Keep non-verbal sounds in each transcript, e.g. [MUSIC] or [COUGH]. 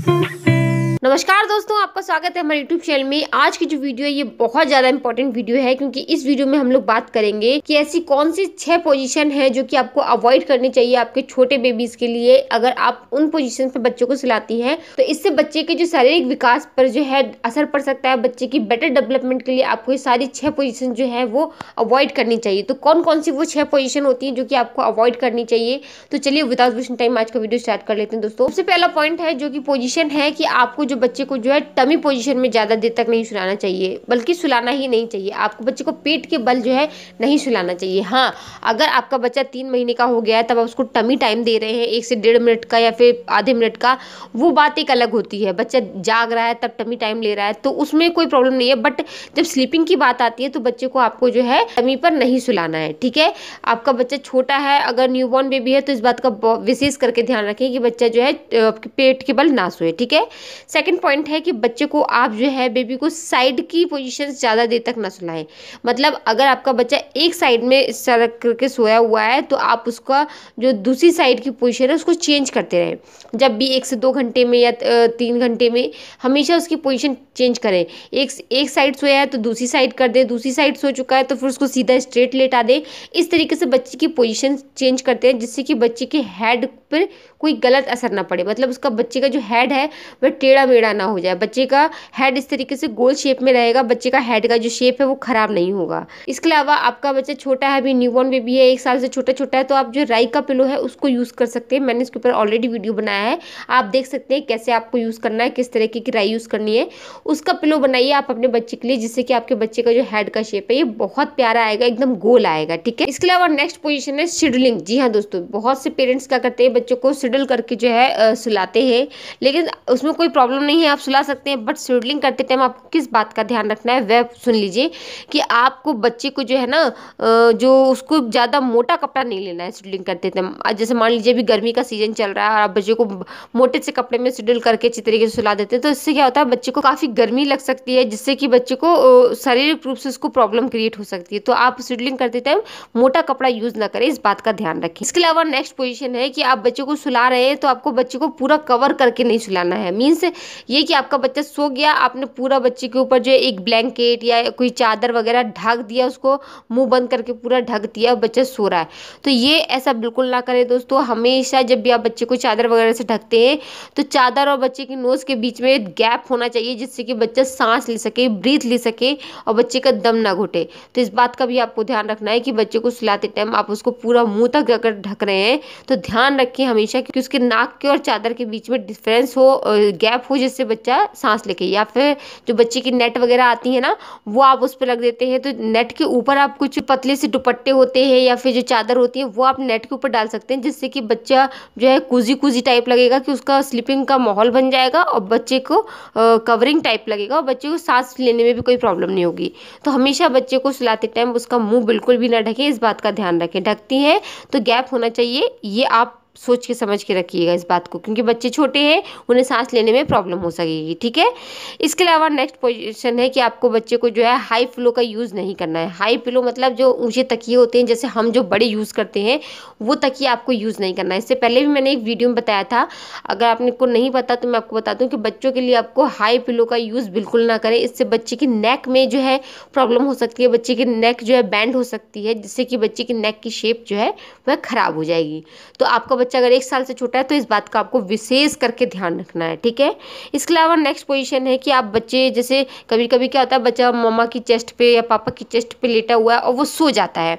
Thank [LAUGHS] you. नमस्कार दोस्तों आपका स्वागत है हमारे यूट्यूब चैनल में आज की जो वीडियो है ये बहुत ज़्यादा इंपॉर्टेंट वीडियो है क्योंकि इस वीडियो में हम लोग बात करेंगे कि ऐसी कौन सी छह पोजीशन है जो कि आपको अवॉइड करनी चाहिए आपके छोटे बेबीज के लिए अगर आप उन पोजीशन पर बच्चों को सिलाती हैं तो इससे बच्चे के जो शारीरिक विकास पर जो है असर पड़ सकता है बच्चे की बेटर डेवलपमेंट के लिए आपको ये सारी छः पोजिशन जो है वो अवॉइड करनी चाहिए तो कौन कौन सी वो छह पोजिशन होती है जो कि आपको अवॉइड करनी चाहिए तो चलिए विदाउट टाइम आज का वीडियो स्टार्ट कर लेते हैं दोस्तों सबसे पहला पॉइंट है जो कि पोजिशन है कि आपको जो बच्चे को जो है टमी पोजीशन में ज़्यादा देर तक नहीं सुलाना चाहिए बल्कि सुलाना ही नहीं चाहिए आपको बच्चे को पेट के बल जो है नहीं सुलाना चाहिए हाँ अगर आपका बच्चा तीन महीने का हो गया है तब आप उसको टमी टाइम दे रहे हैं एक से डेढ़ मिनट का या फिर आधे मिनट का वो बात एक अलग होती है बच्चा जाग रहा है तब टमी टाइम ले रहा है तो उसमें कोई प्रॉब्लम नहीं है बट जब स्लीपिंग की बात आती है तो बच्चे को आपको जो है टमी पर नहीं सुलाना है ठीक है आपका बच्चा छोटा है अगर न्यूबॉर्न बेबी है तो इस बात का विशेष करके ध्यान रखें कि बच्चा जो है पेट के बल ना सोए ठीक है सेकेंड सेकंड पॉइंट है कि बच्चे को आप जो है बेबी को साइड की पोजीशंस ज़्यादा देर तक ना सुलाएं मतलब अगर आपका बच्चा एक साइड में इस तरह करके सोया हुआ है तो आप उसका जो दूसरी साइड की पोजीशन है उसको चेंज करते रहें जब भी एक से दो घंटे में या तीन घंटे में हमेशा उसकी पोजिशन चेंज करें एक एक साइड सोया है तो दूसरी साइड कर दें दूसरी साइड सो चुका है तो फिर उसको सीधा स्ट्रेट लेटा दें इस तरीके से बच्चे की पोजिशन चेंज करते हैं जिससे कि बच्चे के हेड पर कोई गलत असर ना पड़े मतलब उसका बच्चे का जो हेड है वह टेढ़ा टेढ़ा ना हो जाए बच्चे का हेड इस तरीके से गोल शेप में रहेगा बच्चे का हेड का जो शेप है वो खराब नहीं होगा इसके अलावा आपका बच्चा छोटा है अभी न्यूबॉर्न बेबी है एक साल से छोटा छोटा है तो आप जो राई का पिलो है उसको यूज़ कर सकते हैं मैंने इसके ऊपर ऑलरेडी वीडियो बनाया है आप देख सकते हैं कैसे आपको यूज़ करना है किस तरीके की राई यूज़ करनी है उसका पिलो बनाइए आप अपने बच्चे के लिए जिससे कि आपके बच्चे का जो हेड का शेप है ये बहुत प्यारा आएगा एकदम गोल आएगा ठीक है इसके अलावा नेक्स्ट पोजिशन है शिडलिंग जी हाँ दोस्तों बहुत से पेरेंट्स क्या करते हैं बच्चों को शिडल करके जो है सुलाते हैं लेकिन उसमें कोई प्रॉब्लम नहीं है आप सुला सकते हैं बट शेड्यूलिंग करते टाइम आपको किस बात का ध्यान रखना है वह सुन लीजिए कि आपको बच्चे को जो है ना जो उसको ज़्यादा मोटा कपड़ा नहीं लेना है शेड्यूलिंग करते टाइम जैसे मान लीजिए अभी गर्मी का सीजन चल रहा है और आप बच्चे को मोटे से कपड़े में शेड्यूल करके अच्छी तरीके से सुला देते हैं तो इससे क्या होता है बच्चे को काफ़ी गर्मी लग सकती है जिससे कि बच्चे को शारीरिक रूप से उसको प्रॉब्लम क्रिएट हो सकती है तो आप शेड्यूलिंग करते टाइम मोटा कपड़ा यूज़ ना करें इस बात का ध्यान रखें इसके अलावा नेक्स्ट पोजिशन है कि आप बच्चे को सुला रहे हैं तो आपको बच्चे को पूरा कवर करके नहीं सुलाना है मीन्स ये कि आपका बच्चा सो गया आपने पूरा बच्चे के ऊपर जो है एक ब्लैंकेट या कोई चादर वगैरह ढक दिया उसको मुंह बंद करके पूरा ढक दिया और बच्चा सो रहा है तो ये ऐसा बिल्कुल ना करें दोस्तों हमेशा जब भी आप बच्चे को चादर वगैरह से ढकते हैं तो चादर और बच्चे की नोज़ के बीच में गैप होना चाहिए जिससे कि बच्चा सांस ले सके ब्रीथ ले सके और बच्चे का दम ना घुटे तो इस बात का भी आपको ध्यान रखना है कि बच्चे को सुलाते टाइम आप उसको पूरा मुंह तक अगर ढक रहे हैं तो ध्यान रखें हमेशा कि उसके नाक के और चादर के बीच में डिफरेंस हो गैप हो जिससे बच्चा सांस लेके या फिर जो बच्चे की नेट वगैरह आती है ना वो आप उस पर रख देते हैं तो नेट के ऊपर आप कुछ पतले से दुपट्टे होते हैं या फिर जो चादर होती है वो आप नेट के ऊपर डाल सकते हैं जिससे कि बच्चा जो है कुजी कुजी टाइप लगेगा कि उसका स्लीपिंग का माहौल बन जाएगा और बच्चे को कवरिंग टाइप लगेगा और बच्चे को सांस लेने में भी कोई प्रॉब्लम नहीं होगी तो हमेशा बच्चे को सुलाते टाइम उसका मुंह बिल्कुल भी ना ढके इस बात का ध्यान रखें ढकती है तो गैप होना चाहिए ये आप सोच के समझ के रखिएगा इस बात को क्योंकि बच्चे छोटे हैं उन्हें सांस लेने में प्रॉब्लम हो सकेगी ठीक है इसके अलावा नेक्स्ट पोजिशन है कि आपको बच्चे को जो है हाई पिलो का यूज़ नहीं करना है हाई पिलो मतलब जो ऊँचे तकिए होते हैं जैसे हम जो बड़े यूज़ करते हैं वो तकिए आपको यूज़ नहीं करना है इससे पहले भी मैंने एक वीडियो में बताया था अगर आपने को नहीं पता तो मैं आपको बता दूँ कि बच्चों के लिए आपको हाई पिलो का यूज़ बिल्कुल ना करें इससे बच्चे की नेक में जो है प्रॉब्लम हो सकती है बच्चे की नेक जो है बैंड हो सकती है जिससे कि बच्चे की नेक की शेप जो है वह ख़राब हो जाएगी तो आपका बच्चा अगर एक साल से छोटा है तो इस बात का आपको विशेष करके ध्यान रखना है ठीक है इसके अलावा नेक्स्ट पोजिशन है कि आप बच्चे जैसे कभी कभी क्या होता है बच्चा मम्मा की चेस्ट पे या पापा की चेस्ट पे लेटा हुआ है और वो सो जाता है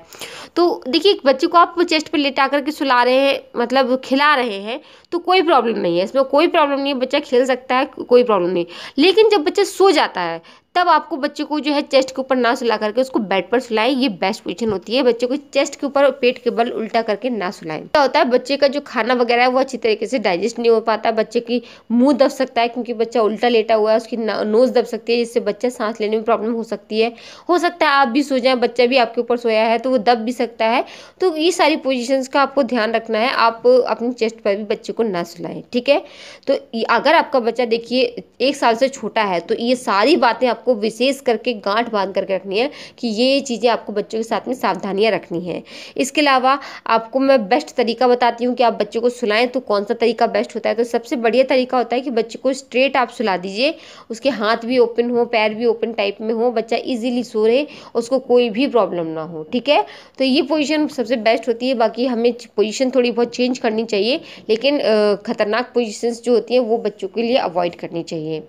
तो देखिए बच्चे को आप चेस्ट पर लेटा करके सुला रहे हैं मतलब खिला रहे हैं तो कोई प्रॉब्लम नहीं है इसमें कोई प्रॉब्लम नहीं है बच्चा खेल सकता है कोई प्रॉब्लम नहीं लेकिन जब बच्चा सो जाता है तब आपको बच्चे को जो है चेस्ट के ऊपर ना सुला करके उसको बेड पर सुलाएं ये बेस्ट पोजिशन होती है बच्चे को चेस्ट के ऊपर पेट के बल उल्टा करके ना सुलाएं क्या होता है बच्चे का जो खाना वगैरह है वो अच्छी तरीके से डाइजेस्ट नहीं हो पाता बच्चे की मुंह दब सकता है क्योंकि बच्चा उल्टा लेटा हुआ है उसकी नोज दब सकती है जिससे बच्चा सांस लेने में प्रॉब्लम हो सकती है हो सकता है आप भी सो जाए बच्चा भी आपके ऊपर सोया है तो वो दब भी सकता है तो ये सारी पोजिशन का आपको ध्यान रखना है आप अपने चेस्ट पर भी बच्चे को ना सुलाएं ठीक है तो अगर आपका बच्चा देखिए एक साल से छोटा है तो ये सारी बातें आप आपको विशेष करके गांठ बांध करके रखनी है कि ये चीज़ें आपको बच्चों के साथ में सावधानियाँ रखनी है इसके अलावा आपको मैं बेस्ट तरीका बताती हूँ कि आप बच्चों को सुलाएं तो कौन सा तरीका बेस्ट होता है तो सबसे बढ़िया तरीका होता है कि बच्चे को स्ट्रेट आप सुला दीजिए उसके हाथ भी ओपन हो पैर भी ओपन टाइप में हो बच्चा इजीली सो रहे उसको कोई भी प्रॉब्लम ना हो ठीक है तो ये पोजीशन सबसे बेस्ट होती है बाकी हमें पोजीशन थोड़ी बहुत चेंज करनी चाहिए लेकिन ख़तरनाक पोजीशंस जो होती हैं वो बच्चों के लिए अवॉइड करनी चाहिए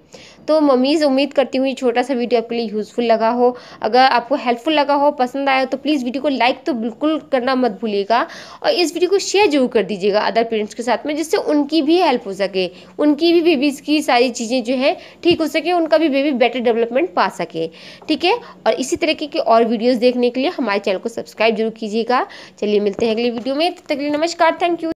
तो मम्मीज़ उम्मीद करती हूँ ये छोटा छोटा सा वीडियो आपके लिए यूज़फुल लगा हो अगर आपको हेल्पफुल लगा हो पसंद आया तो प्लीज़ वीडियो को लाइक तो बिल्कुल करना मत भूलिएगा और इस वीडियो को शेयर जरूर कर दीजिएगा अदर पेरेंट्स के साथ में जिससे उनकी भी हेल्प हो सके उनकी भी बेबीज़ की सारी चीज़ें जो है ठीक हो सके उनका भी बेबी बेटर डेवलपमेंट पा सके ठीक है और इसी तरीके की और वीडियोज़ देखने के लिए हमारे चैनल को सब्सक्राइब जरूर कीजिएगा चलिए मिलते हैं अगले वीडियो में तब तक के लिए नमस्कार थैंक यू